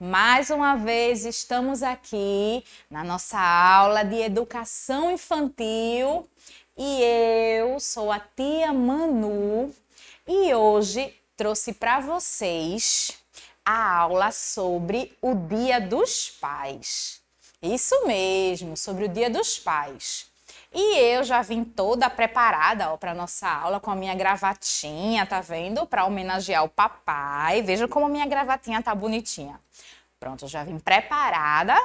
Mais uma vez estamos aqui na nossa aula de educação infantil e eu sou a tia Manu e hoje trouxe para vocês a aula sobre o Dia dos Pais. Isso mesmo, sobre o Dia dos Pais. E eu já vim toda preparada para nossa aula com a minha gravatinha, tá vendo? Para homenagear o papai. Veja como a minha gravatinha tá bonitinha. Pronto, eu já vim preparada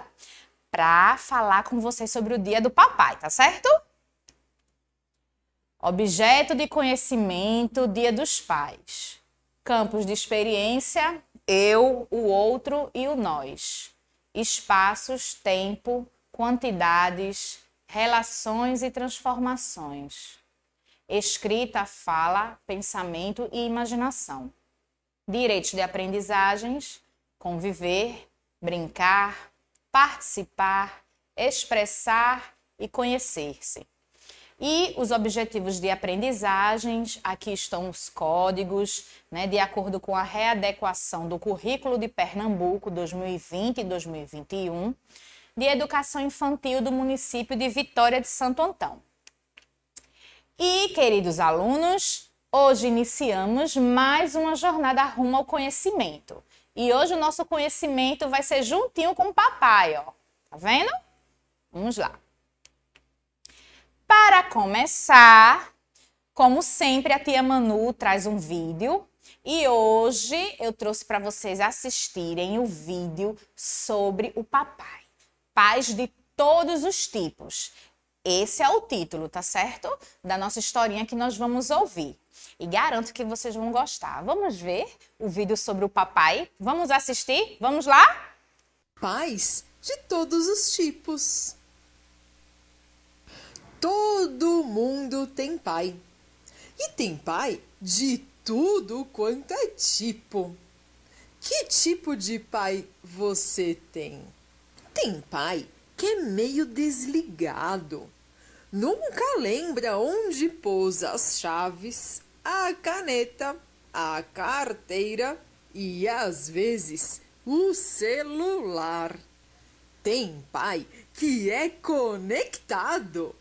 para falar com vocês sobre o dia do papai, tá certo? Objeto de conhecimento, dia dos pais. Campos de experiência, eu, o outro e o nós. Espaços, tempo, quantidades, Relações e transformações. Escrita, fala, pensamento e imaginação. Direitos de aprendizagens, conviver, brincar, participar, expressar e conhecer-se. E os objetivos de aprendizagens, aqui estão os códigos, né, de acordo com a readequação do currículo de Pernambuco 2020 e 2021 de Educação Infantil do município de Vitória de Santo Antão. E, queridos alunos, hoje iniciamos mais uma jornada rumo ao conhecimento. E hoje o nosso conhecimento vai ser juntinho com o papai, ó. Tá vendo? Vamos lá. Para começar, como sempre, a tia Manu traz um vídeo e hoje eu trouxe para vocês assistirem o vídeo sobre o papai. Paz de todos os tipos. Esse é o título, tá certo? Da nossa historinha que nós vamos ouvir. E garanto que vocês vão gostar. Vamos ver o vídeo sobre o papai? Vamos assistir? Vamos lá? Paz de todos os tipos. Todo mundo tem pai. E tem pai de tudo quanto é tipo. Que tipo de pai você tem? Tem pai que é meio desligado. Nunca lembra onde pôs as chaves, a caneta, a carteira e às vezes o celular. Tem pai que é conectado.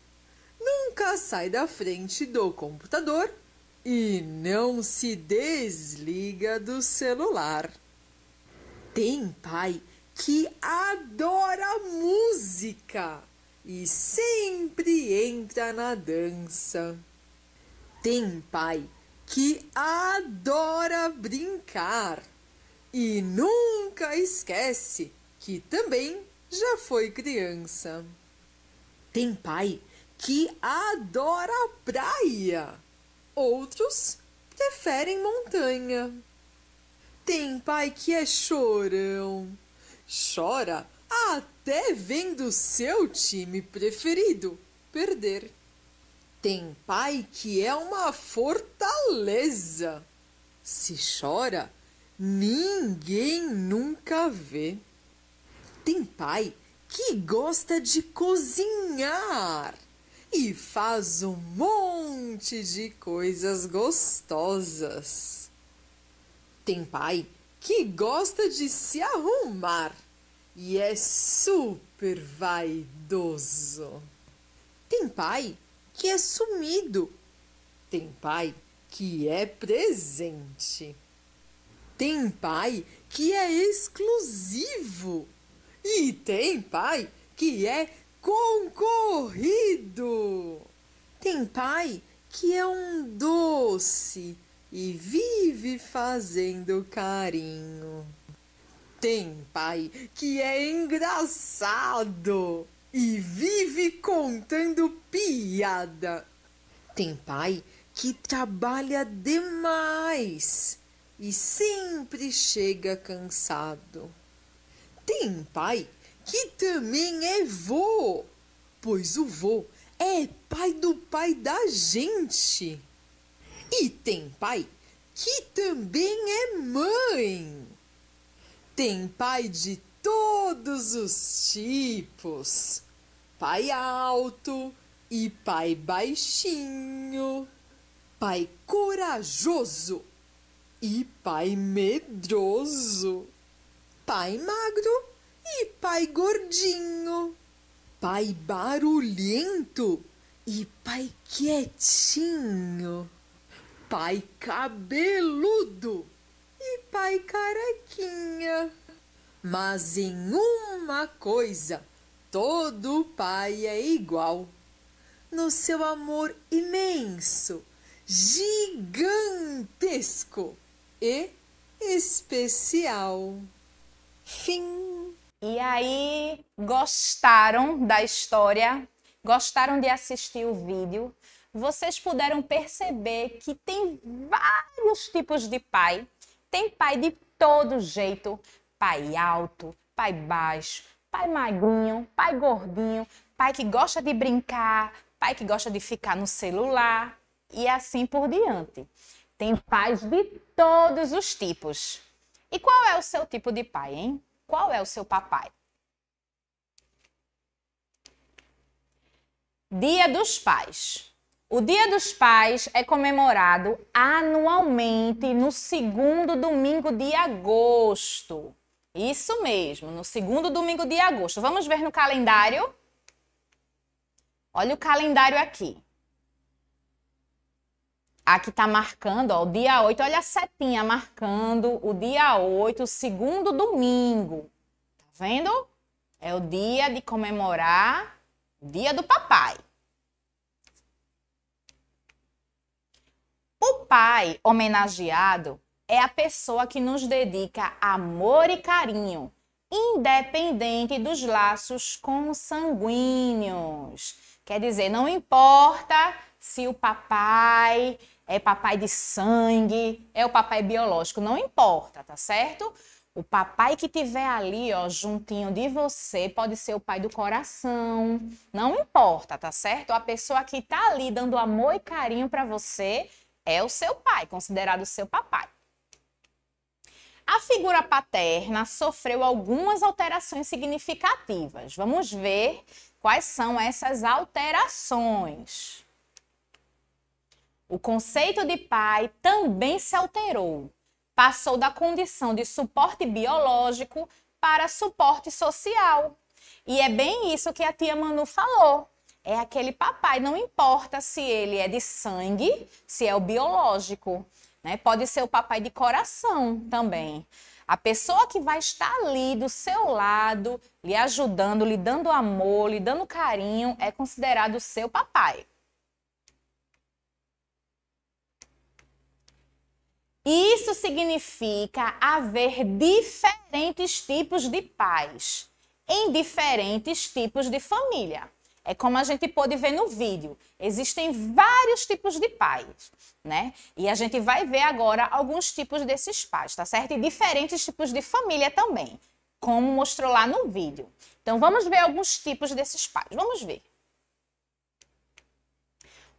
Nunca sai da frente do computador e não se desliga do celular. Tem pai que adora música e sempre entra na dança. Tem pai que adora brincar e nunca esquece que também já foi criança. Tem pai que adora praia, outros preferem montanha. Tem pai que é chorão chora até vendo seu time preferido perder. Tem pai que é uma fortaleza. Se chora, ninguém nunca vê. Tem pai que gosta de cozinhar e faz um monte de coisas gostosas. Tem pai que gosta de se arrumar e é super vaidoso. Tem pai que é sumido. Tem pai que é presente. Tem pai que é exclusivo. E tem pai que é concorrido. Tem pai que é um doce e vive fazendo carinho. Tem pai que é engraçado e vive contando piada. Tem pai que trabalha demais e sempre chega cansado. Tem pai que também é vô, pois o vô é pai do pai da gente. E tem pai que também é mãe. Tem pai de todos os tipos: pai alto e pai baixinho, pai corajoso e pai medroso, pai magro e pai gordinho, pai barulhento e pai quietinho pai cabeludo e pai carequinha. Mas em uma coisa, todo pai é igual. No seu amor imenso, gigantesco e especial. Fim. E aí, gostaram da história? Gostaram de assistir o vídeo? vocês puderam perceber que tem vários tipos de pai. Tem pai de todo jeito: pai alto, pai baixo, pai magrinho, pai gordinho, pai que gosta de brincar, pai que gosta de ficar no celular e assim por diante. Tem pais de todos os tipos. E qual é o seu tipo de pai, hein? Qual é o seu papai? Dia dos Pais. O Dia dos Pais é comemorado anualmente no segundo domingo de agosto. Isso mesmo, no segundo domingo de agosto. Vamos ver no calendário? Olha o calendário aqui. Aqui está marcando, ó, o dia 8, olha a setinha marcando o dia 8, segundo domingo. Tá vendo? É o dia de comemorar o dia do papai. O pai homenageado é a pessoa que nos dedica amor e carinho, independente dos laços consanguíneos. Quer dizer, não importa se o papai é papai de sangue, é o papai biológico, não importa, tá certo? O papai que tiver ali, ó, juntinho de você, pode ser o pai do coração, não importa, tá certo? A pessoa que tá ali dando amor e carinho para você é o seu pai, considerado seu papai. A figura paterna sofreu algumas alterações significativas. Vamos ver quais são essas alterações. O conceito de pai também se alterou. Passou da condição de suporte biológico para suporte social. E é bem isso que a tia Manu falou é aquele papai, não importa se ele é de sangue, se é o biológico, né? Pode ser o papai de coração também. A pessoa que vai estar ali do seu lado, lhe ajudando, lhe dando amor, lhe dando carinho, é considerado seu papai. Isso significa haver diferentes tipos de pais em diferentes tipos de família. É como a gente pôde ver no vídeo. Existem vários tipos de pais, né? E a gente vai ver agora alguns tipos desses pais, tá certo? E diferentes tipos de família também, como mostrou lá no vídeo. Então vamos ver alguns tipos desses pais. Vamos ver.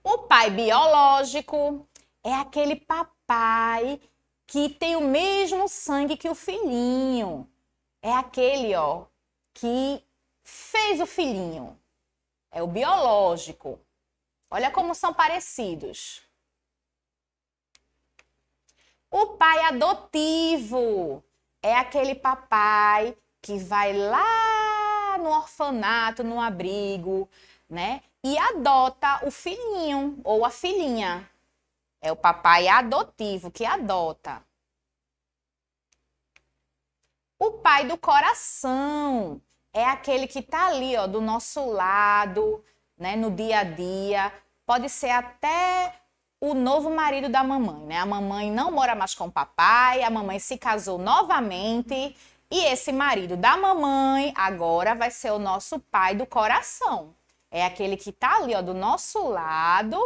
O pai biológico é aquele papai que tem o mesmo sangue que o filhinho. É aquele, ó, que fez o filhinho, é o biológico. Olha como são parecidos. O pai adotivo é aquele papai que vai lá no orfanato, no abrigo, né? E adota o filhinho ou a filhinha. É o papai adotivo que adota. O pai do coração é aquele que está ali, ó, do nosso lado, né, no dia a dia. Pode ser até o novo marido da mamãe, né? A mamãe não mora mais com o papai, a mamãe se casou novamente e esse marido da mamãe agora vai ser o nosso pai do coração. É aquele que está ali, ó, do nosso lado,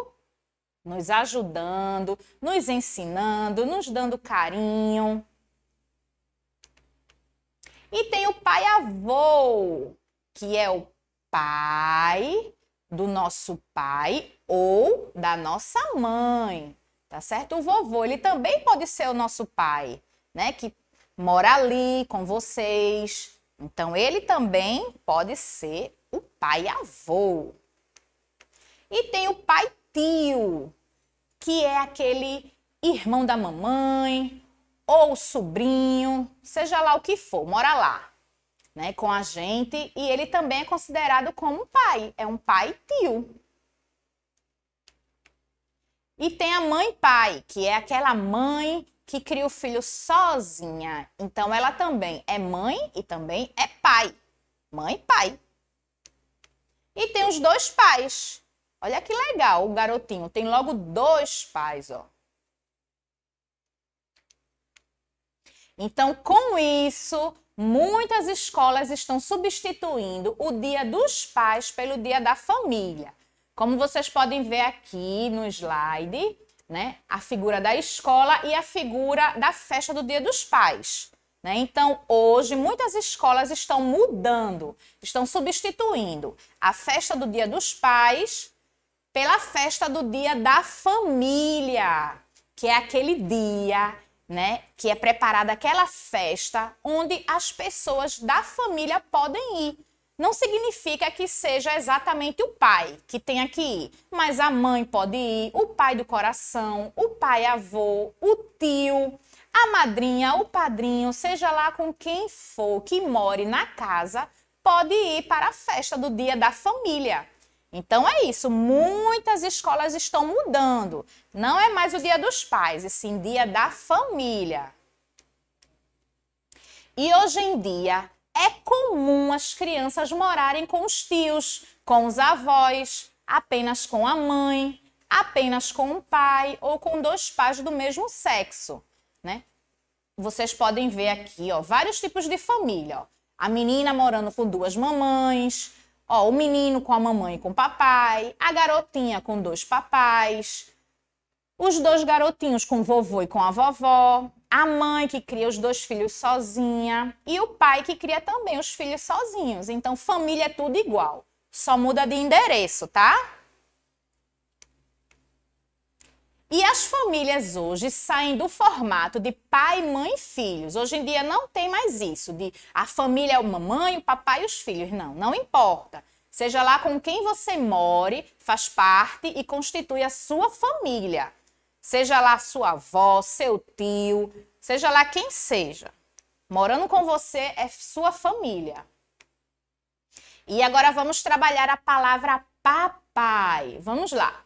nos ajudando, nos ensinando, nos dando carinho, e tem o pai avô, que é o pai do nosso pai ou da nossa mãe, tá certo? O vovô, ele também pode ser o nosso pai, né? Que mora ali com vocês. Então, ele também pode ser o pai avô. E tem o pai tio, que é aquele irmão da mamãe, ou sobrinho, seja lá o que for, mora lá, né, com a gente, e ele também é considerado como um pai, é um pai tio. E tem a mãe pai, que é aquela mãe que cria o filho sozinha. Então ela também é mãe e também é pai. Mãe pai. E tem os dois pais. Olha que legal, o garotinho tem logo dois pais, ó. Então, com isso, muitas escolas estão substituindo o dia dos pais pelo dia da família. Como vocês podem ver aqui no slide, né? A figura da escola e a figura da festa do dia dos pais. Né? Então, hoje, muitas escolas estão mudando, estão substituindo a festa do Dia dos Pais pela festa do Dia da Família, que é aquele dia né? Que é preparada aquela festa onde as pessoas da família podem ir. Não significa que seja exatamente o pai que tenha que ir, mas a mãe pode ir, o pai do coração, o pai avô, o tio, a madrinha, o padrinho, seja lá com quem for que more na casa, pode ir para a festa do dia da família. Então é isso, muitas escolas estão mudando. Não é mais o dia dos pais, e sim dia da família. E hoje em dia é comum as crianças morarem com os tios, com os avós, apenas com a mãe, apenas com o pai ou com dois pais do mesmo sexo, né? Vocês podem ver aqui, ó, vários tipos de família, ó. A menina morando com duas mamães, Ó, o menino com a mamãe e com o papai, a garotinha com dois papais, os dois garotinhos com o vovô e com a vovó, a mãe que cria os dois filhos sozinha e o pai que cria também os filhos sozinhos. Então, família é tudo igual, só muda de endereço, tá? E as famílias hoje saem do formato de pai, mãe e filhos. Hoje em dia não tem mais isso, de a família é o mamãe, o papai e os filhos. Não, não importa. Seja lá com quem você more, faz parte e constitui a sua família. Seja lá sua avó, seu tio, seja lá quem seja. Morando com você é sua família. E agora vamos trabalhar a palavra papai. Vamos lá.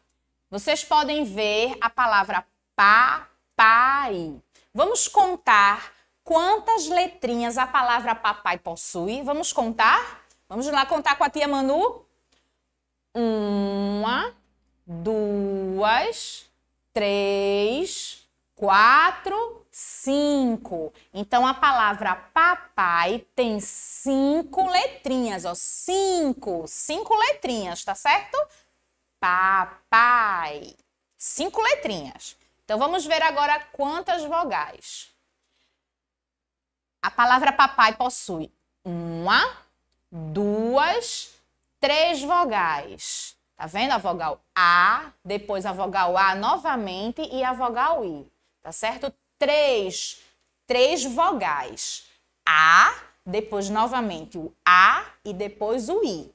Vocês podem ver a palavra papai. Vamos contar quantas letrinhas a palavra papai possui. Vamos contar? Vamos lá contar com a tia Manu? Uma, duas, três, quatro, cinco. Então a palavra papai tem cinco letrinhas, ó. Cinco, cinco letrinhas, tá certo? Papai. Cinco letrinhas. Então vamos ver agora quantas vogais. A palavra papai possui uma, duas, três vogais. Tá vendo a vogal A, depois a vogal A novamente e a vogal I. Tá certo? Três, três vogais. A, depois novamente o A e depois o I.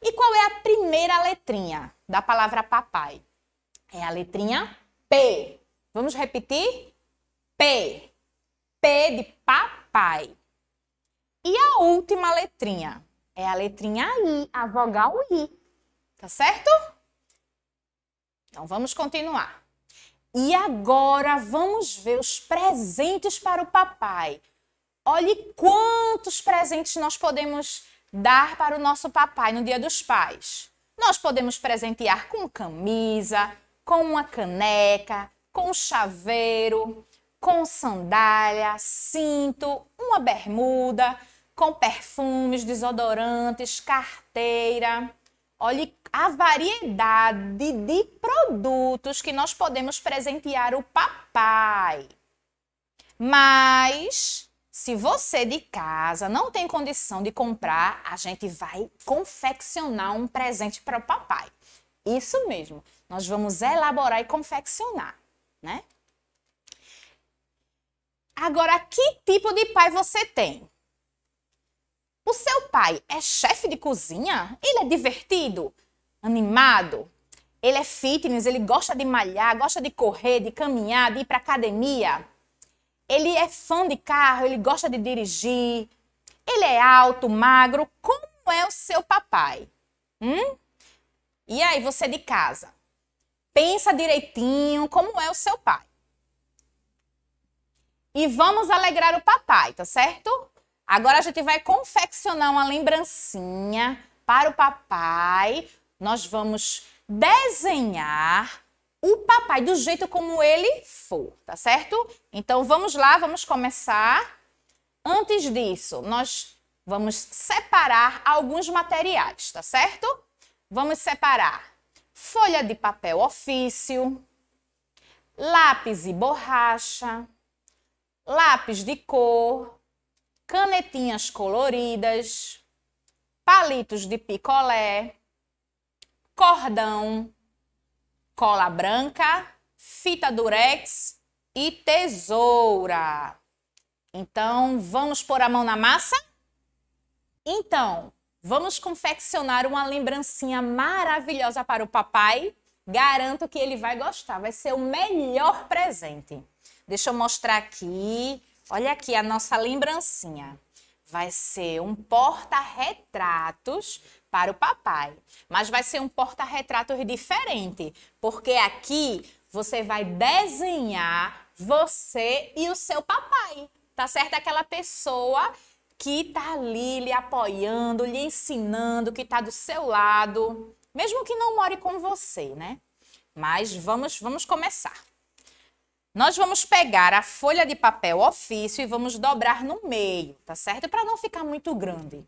E qual é a primeira letrinha da palavra papai? É a letrinha P. Vamos repetir? P. P de papai. E a última letrinha é a letrinha I, a vogal I. Tá certo? Então vamos continuar. E agora vamos ver os presentes para o papai. Olhe quantos presentes nós podemos dar para o nosso papai no Dia dos Pais. Nós podemos presentear com camisa, com uma caneca, com chaveiro, com sandália, cinto, uma bermuda, com perfumes, desodorantes, carteira. Olhe a variedade de produtos que nós podemos presentear o papai. Mas se você de casa não tem condição de comprar, a gente vai confeccionar um presente para o papai. Isso mesmo, nós vamos elaborar e confeccionar, né? Agora, que tipo de pai você tem? O seu pai é chefe de cozinha? Ele é divertido? Animado? Ele é fitness? Ele gosta de malhar? Gosta de correr, de caminhar, de ir para academia? ele é fã de carro, ele gosta de dirigir, ele é alto, magro. Como é o seu papai? Hum? E aí, você de casa, pensa direitinho como é o seu pai. E vamos alegrar o papai, tá certo? Agora a gente vai confeccionar uma lembrancinha para o papai. Nós vamos desenhar o papai, do jeito como ele for, tá certo? Então vamos lá, vamos começar. Antes disso, nós vamos separar alguns materiais, tá certo? Vamos separar folha de papel ofício, lápis e borracha, lápis de cor, canetinhas coloridas, palitos de picolé, cordão, cola branca, fita durex e tesoura. Então, vamos pôr a mão na massa? Então, vamos confeccionar uma lembrancinha maravilhosa para o papai. Garanto que ele vai gostar, vai ser o melhor presente. Deixa eu mostrar aqui. Olha aqui a nossa lembrancinha. Vai ser um porta-retratos para o papai. Mas vai ser um porta-retratos diferente, porque aqui você vai desenhar você e o seu papai, tá certo? Aquela pessoa que tá ali lhe apoiando, lhe ensinando, que tá do seu lado, mesmo que não more com você, né? Mas vamos, vamos começar. Nós vamos pegar a folha de papel ofício e vamos dobrar no meio, tá certo? Para não ficar muito grande.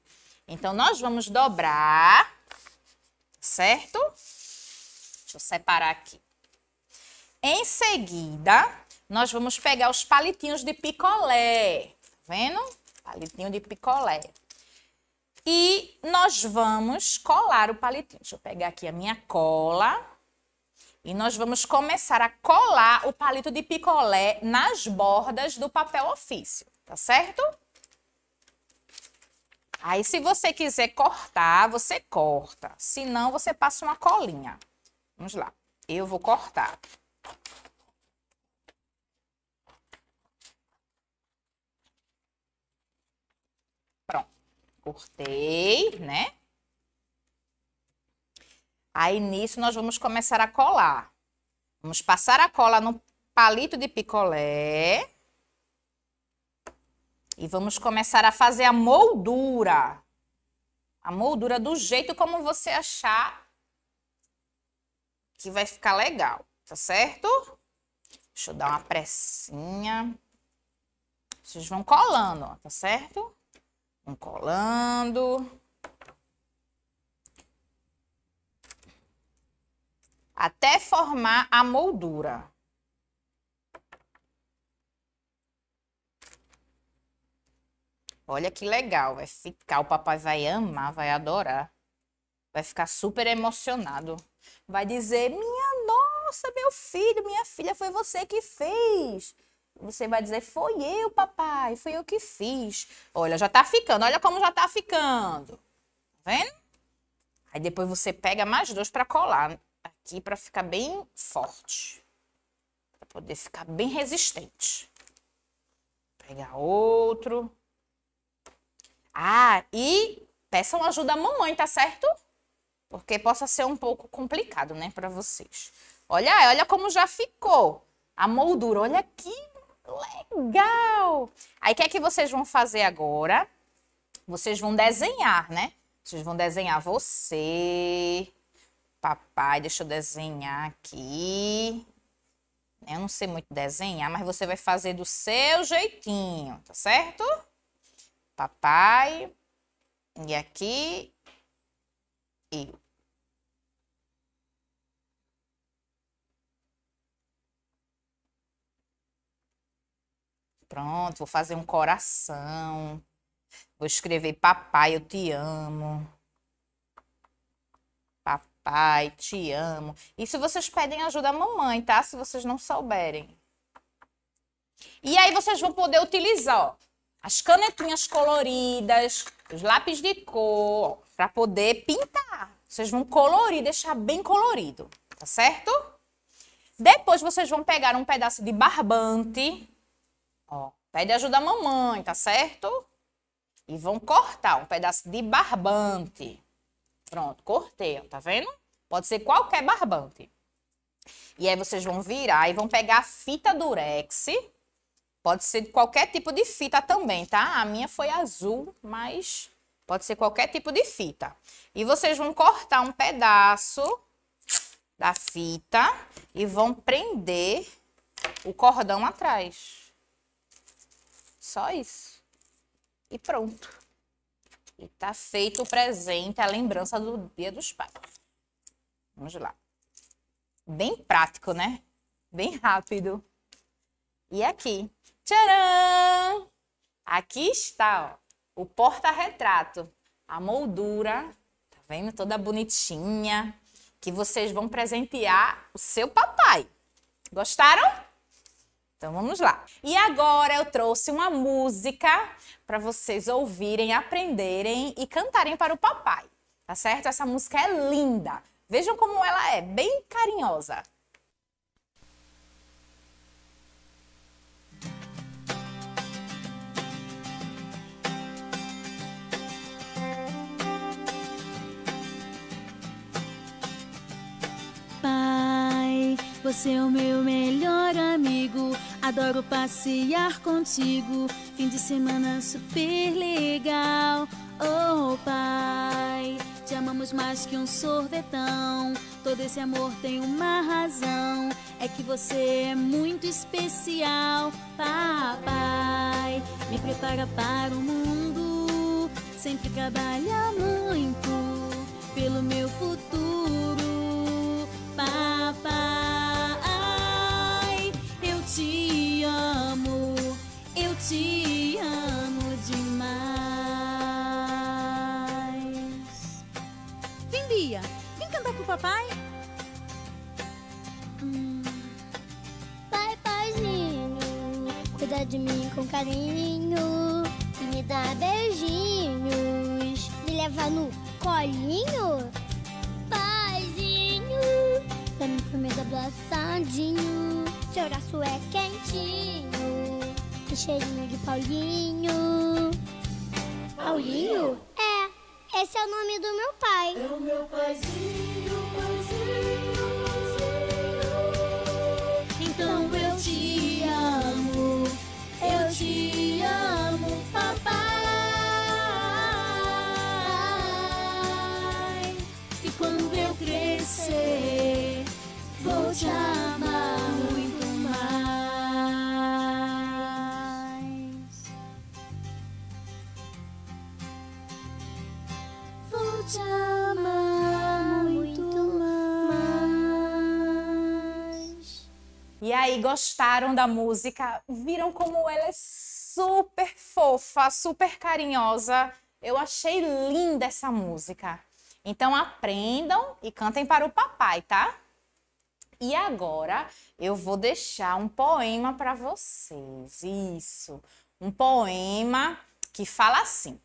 Então, nós vamos dobrar, certo? Deixa eu separar aqui. Em seguida, nós vamos pegar os palitinhos de picolé. Tá vendo? Palitinho de picolé. E nós vamos colar o palitinho. Deixa eu pegar aqui a minha cola. E nós vamos começar a colar o palito de picolé nas bordas do papel ofício, tá certo? Aí, se você quiser cortar, você corta. Se não, você passa uma colinha. Vamos lá. Eu vou cortar. Pronto. Cortei, né? Aí, nisso, nós vamos começar a colar. Vamos passar a cola no palito de picolé. E vamos começar a fazer a moldura. A moldura do jeito como você achar que vai ficar legal, tá certo? Deixa eu dar uma pressinha. Vocês vão colando, ó, tá certo? Vão colando. Até formar a moldura. Olha que legal, vai é ficar. O papai vai amar, vai adorar. Vai ficar super emocionado. Vai dizer: Minha nossa, meu filho, minha filha, foi você que fez. Você vai dizer: Foi eu, papai, foi eu que fiz. Olha, já tá ficando, olha como já tá ficando. Tá vendo? Aí depois você pega mais dois para colar aqui para ficar bem forte. Para poder ficar bem resistente. Pega outro. Ah, e peçam ajuda à mamãe, tá certo? Porque possa ser um pouco complicado, né, para vocês. Olha, olha como já ficou a moldura. Olha que legal! Aí, o que é que vocês vão fazer agora? Vocês vão desenhar, né? Vocês vão desenhar você, papai, deixa eu desenhar aqui. Eu não sei muito desenhar, mas você vai fazer do seu jeitinho, tá certo? papai, e aqui eu. Pronto, vou fazer um coração. Vou escrever papai, eu te amo. Papai, te amo. E se vocês pedem ajuda à mamãe, tá? Se vocês não souberem. E aí vocês vão poder utilizar, ó as canetinhas coloridas, os lápis de cor, para poder pintar. Vocês vão colorir, deixar bem colorido, tá certo? Depois vocês vão pegar um pedaço de barbante, ó, pede ajuda a mamãe, tá certo? E vão cortar um pedaço de barbante. Pronto, cortei, ó, tá vendo? Pode ser qualquer barbante. E aí vocês vão virar e vão pegar a fita durex, Pode ser de qualquer tipo de fita também, tá? A minha foi azul, mas pode ser qualquer tipo de fita. E vocês vão cortar um pedaço da fita e vão prender o cordão atrás. Só isso. E pronto. E tá feito o presente, a lembrança do Dia dos Pais. Vamos lá. Bem prático, né? Bem rápido. E aqui, Tcharam! Aqui está ó, o porta-retrato, a moldura, tá vendo? Toda bonitinha, que vocês vão presentear o seu papai. Gostaram? Então vamos lá. E agora eu trouxe uma música para vocês ouvirem, aprenderem e cantarem para o papai, tá certo? Essa música é linda. Vejam como ela é, bem carinhosa. Você é o meu melhor amigo. Adoro passear contigo. Fim de semana super legal. Oh, pai, te amamos mais que um sorvetão. Todo esse amor tem uma razão. É que você é muito especial, papai. Me prepara para o mundo. Sempre trabalha muito pelo meu futuro, papai. te amo demais. Vem, Bia, vem cantar com o papai. Hum. Pai, paizinho, cuida de mim com carinho e me dá beijinhos. Me leva no colinho, paizinho, dá-me comida abraçadinho. Seu braço é quentinho cheirinho de Paulinho. Paulinho? É, esse é o nome do meu pai. É o meu paizinho. aí gostaram da música, viram como ela é super fofa, super carinhosa. Eu achei linda essa música. Então aprendam e cantem para o papai, tá? E agora eu vou deixar um poema para vocês. Isso. Um poema que fala assim: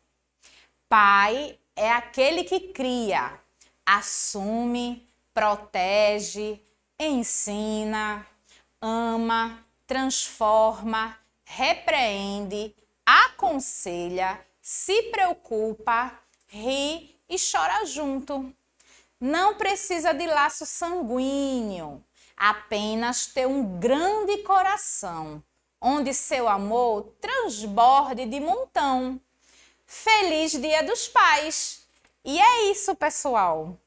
Pai é aquele que cria, assume, protege, ensina, ama, transforma, repreende, aconselha, se preocupa, ri e chora junto. Não precisa de laço sanguíneo, apenas ter um grande coração, onde seu amor transborde de montão. Feliz Dia dos Pais! E é isso, pessoal!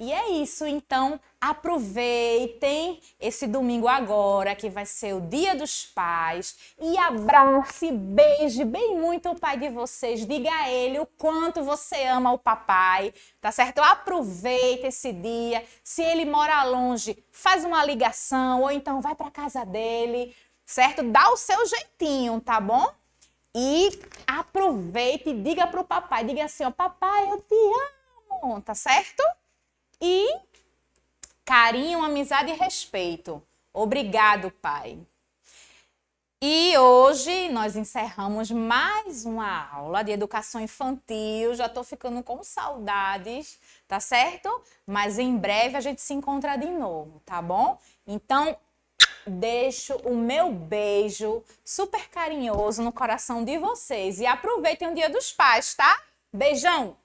E é isso, então aproveitem esse domingo agora, que vai ser o Dia dos Pais, e abrace, beije bem muito o pai de vocês, diga a ele o quanto você ama o papai, tá certo? Aproveita esse dia. Se ele mora longe, faz uma ligação ou então vai para casa dele, certo? Dá o seu jeitinho, tá bom? E aproveite e diga para o papai, diga assim, ó, papai, eu te amo, tá certo? E carinho, amizade e respeito. Obrigado, Pai. E hoje nós encerramos mais uma aula de educação infantil. Já estou ficando com saudades, tá certo? Mas em breve a gente se encontra de novo, tá bom? Então, deixo o meu beijo super carinhoso no coração de vocês e aproveitem o Dia dos Pais, tá? Beijão!